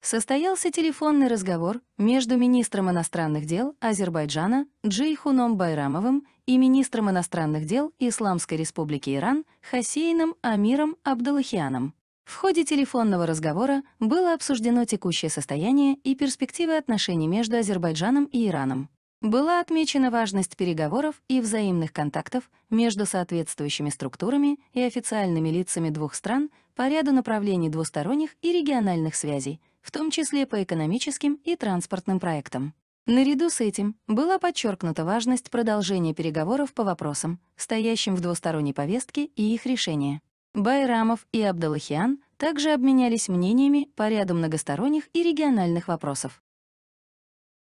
состоялся телефонный разговор между министром иностранных дел Азербайджана Джейхуном Байрамовым и министром иностранных дел Исламской Республики Иран Хасейном Амиром Абдалахианом. В ходе телефонного разговора было обсуждено текущее состояние и перспективы отношений между Азербайджаном и Ираном. Была отмечена важность переговоров и взаимных контактов между соответствующими структурами и официальными лицами двух стран по ряду направлений двусторонних и региональных связей — в том числе по экономическим и транспортным проектам. Наряду с этим была подчеркнута важность продолжения переговоров по вопросам, стоящим в двусторонней повестке и их решения. Байрамов и Абдалахиан также обменялись мнениями по ряду многосторонних и региональных вопросов.